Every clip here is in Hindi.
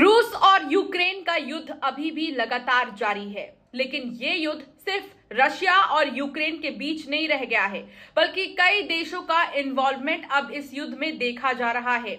रूस और यूक्रेन का युद्ध अभी भी लगातार जारी है लेकिन ये युद्ध सिर्फ रशिया और यूक्रेन के बीच नहीं रह गया है बल्कि कई देशों का इन्वॉल्वमेंट अब इस युद्ध में देखा जा रहा है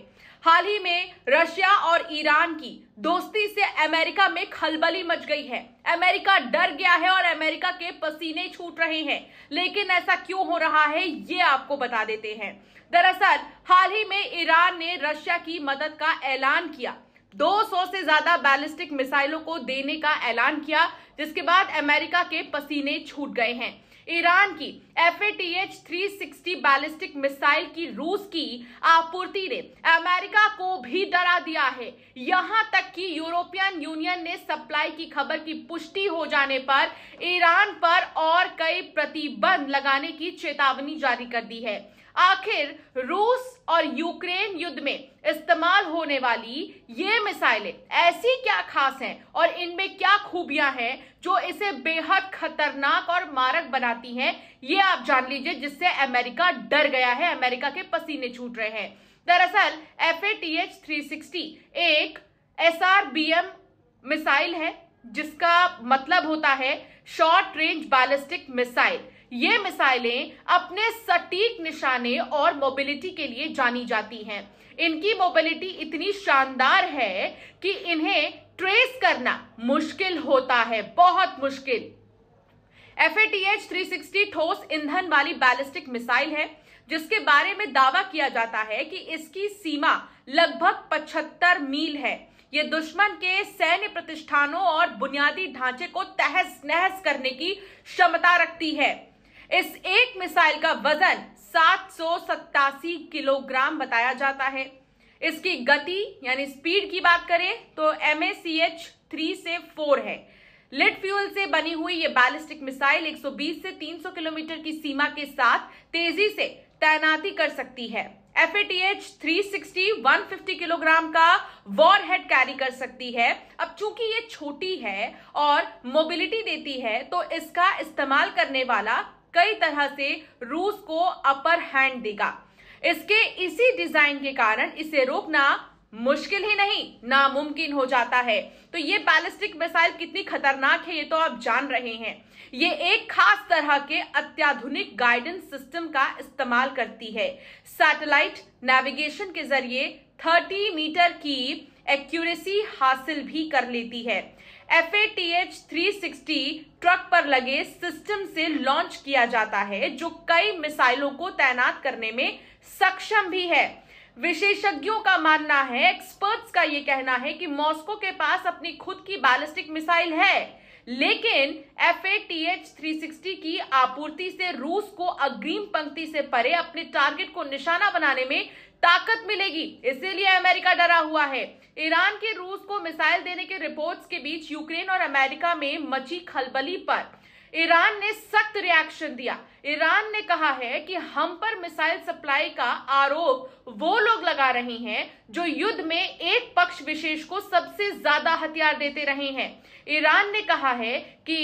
हाल ही में रशिया और ईरान की दोस्ती से अमेरिका में खलबली मच गई है अमेरिका डर गया है और अमेरिका के पसीने छूट रहे हैं लेकिन ऐसा क्यों हो रहा है ये आपको बता देते हैं दरअसल हाल ही में ईरान ने रशिया की मदद का ऐलान किया 200 से ज्यादा बैलिस्टिक मिसाइलों को देने का ऐलान किया जिसके बाद अमेरिका के पसीने छूट गए हैं ईरान की एफ एच बैलिस्टिक मिसाइल की रूस की आपूर्ति ने अमेरिका को भी डरा दिया है यहां तक कि यूरोपियन यूनियन ने सप्लाई की खबर की पुष्टि हो जाने पर ईरान पर और कई प्रतिबंध लगाने की चेतावनी जारी कर दी है आखिर रूस और यूक्रेन युद्ध में इस्तेमाल होने वाली ये मिसाइलें ऐसी क्या खास हैं और इनमें क्या खूबियां हैं जो इसे बेहद खतरनाक और मारक बनाती हैं ये आप जान लीजिए जिससे अमेरिका डर गया है अमेरिका के पसीने छूट रहे हैं दरअसल F A T H three sixty एक S R B M missile है जिसका मतलब होता है शॉर्ट रेंज बैलिस्टिक मिसाइल ये मिसाइलें अपने सटीक निशाने और मोबिलिटी के लिए जानी जाती हैं इनकी मोबिलिटी इतनी शानदार है कि इन्हें ट्रेस करना मुश्किल होता है बहुत मुश्किल एफ एटीएच ठोस ईंधन वाली बैलिस्टिक मिसाइल है जिसके बारे में दावा किया जाता है कि इसकी सीमा लगभग 75 मील है ये दुश्मन के सैन्य प्रतिष्ठानों और बुनियादी ढांचे को तहस नहस करने की क्षमता रखती है इस एक मिसाइल का वजन सात किलोग्राम बताया जाता है इसकी गति यानी स्पीड की बात करें तो एम थ्री से फोर है लिट फ्यूल से बनी हुई ये बैलिस्टिक मिसाइल 120 से 300 किलोमीटर की सीमा के साथ तेजी से तैनाती कर सकती है F H three sixty one fifty kilogram का वॉर हेड कैरी कर सकती है अब चूंकि ये छोटी है और मोबिलिटी देती है तो इसका इस्तेमाल करने वाला कई तरह से रूस को अपर हैंड देगा इसके इसी डिजाइन के कारण इसे रोकना मुश्किल ही नहीं नामुमकिन हो जाता है तो ये बैलिस्टिक मिसाइल कितनी खतरनाक है ये तो आप जान रहे हैं ये एक खास तरह के अत्याधुनिक गाइडेंस सिस्टम का इस्तेमाल करती है सैटेलाइट नेविगेशन के जरिए 30 मीटर की एक्यूरेसी हासिल भी कर लेती है F A T H three sixty truck पर लगे सिस्टम से लॉन्च किया जाता है जो कई मिसाइलों को तैनात करने में सक्षम भी है विशेषज्ञों का मानना है एक्सपर्ट्स का ये कहना है कि मॉस्को के पास अपनी खुद की बैलिस्टिक मिसाइल है लेकिन एफ की आपूर्ति से रूस को अग्रिम पंक्ति से परे अपने टारगेट को निशाना बनाने में ताकत मिलेगी इसीलिए अमेरिका डरा हुआ है ईरान के रूस को मिसाइल देने के रिपोर्ट्स के बीच यूक्रेन और अमेरिका में मची खलबली पर ईरान ने सख्त रिएक्शन दिया ईरान ने कहा है कि हम पर मिसाइल सप्लाई का आरोप वो लोग लगा रहे हैं जो युद्ध में एक पक्ष विशेष को सबसे ज्यादा हथियार देते रहे हैं ईरान ने कहा है कि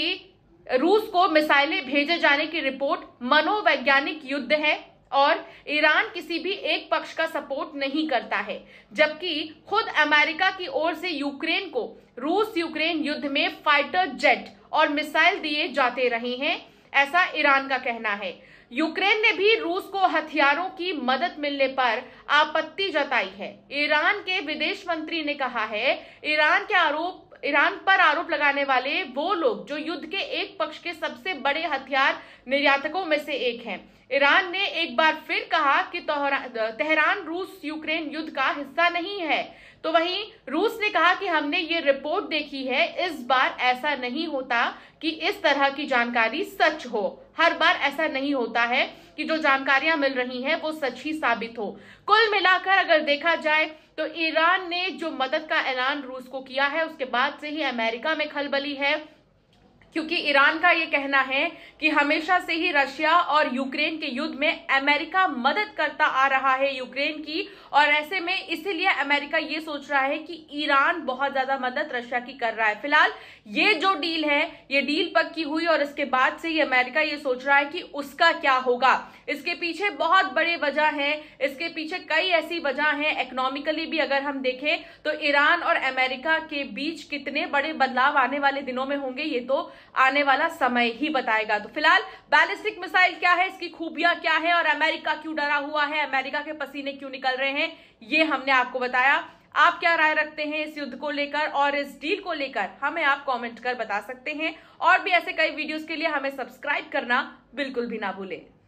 रूस को मिसाइलें भेजे जाने की रिपोर्ट मनोवैज्ञानिक युद्ध है और ईरान किसी भी एक पक्ष का सपोर्ट नहीं करता है जबकि खुद अमेरिका की ओर से यूक्रेन को रूस यूक्रेन युद्ध में फाइटर जेट और मिसाइल दिए जाते रहे हैं ऐसा ईरान का कहना है यूक्रेन ने भी रूस को हथियारों की मदद मिलने पर आपत्ति जताई है ईरान के विदेश मंत्री ने कहा है ईरान के आरोप ईरान पर आरोप लगाने वाले वो लोग जो युद्ध के एक पक्ष के सबसे बड़े हथियार निर्यातकों में से एक हैं ईरान ने एक बार फिर कहा कि तेहरान रूस यूक्रेन युद्ध का हिस्सा नहीं है तो वहीं रूस ने कहा कि हमने ये रिपोर्ट देखी है इस बार ऐसा नहीं होता कि इस तरह की जानकारी सच हो हर बार ऐसा नहीं होता है कि जो जानकारियां मिल रही हैं वो सच ही साबित हो कुल मिलाकर अगर देखा जाए तो ईरान ने जो मदद का ऐलान रूस को किया है उसके बाद से ही अमेरिका में खलबली है क्योंकि ईरान का ये कहना है कि हमेशा से ही रशिया और यूक्रेन के युद्ध में अमेरिका मदद करता आ रहा है यूक्रेन की और ऐसे में इसीलिए अमेरिका ये सोच रहा है कि ईरान बहुत ज्यादा मदद रशिया की कर रहा है फिलहाल ये जो डील है ये डील पक्की हुई और इसके बाद से ही अमेरिका ये सोच रहा है कि उसका क्या होगा इसके पीछे बहुत बड़े वजह है इसके पीछे कई ऐसी वजह है इकोनॉमिकली भी अगर हम देखें तो ईरान और अमेरिका के बीच कितने बड़े बदलाव आने वाले दिनों में होंगे ये तो आने वाला समय ही बताएगा तो फिलहाल बैलिस्टिक मिसाइल क्या है इसकी खूबियां क्या है और अमेरिका क्यों डरा हुआ है अमेरिका के पसीने क्यों निकल रहे हैं ये हमने आपको बताया आप क्या राय रखते हैं इस युद्ध को लेकर और इस डील को लेकर हमें आप कमेंट कर बता सकते हैं और भी ऐसे कई वीडियोस के लिए हमें सब्सक्राइब करना बिल्कुल भी ना भूलें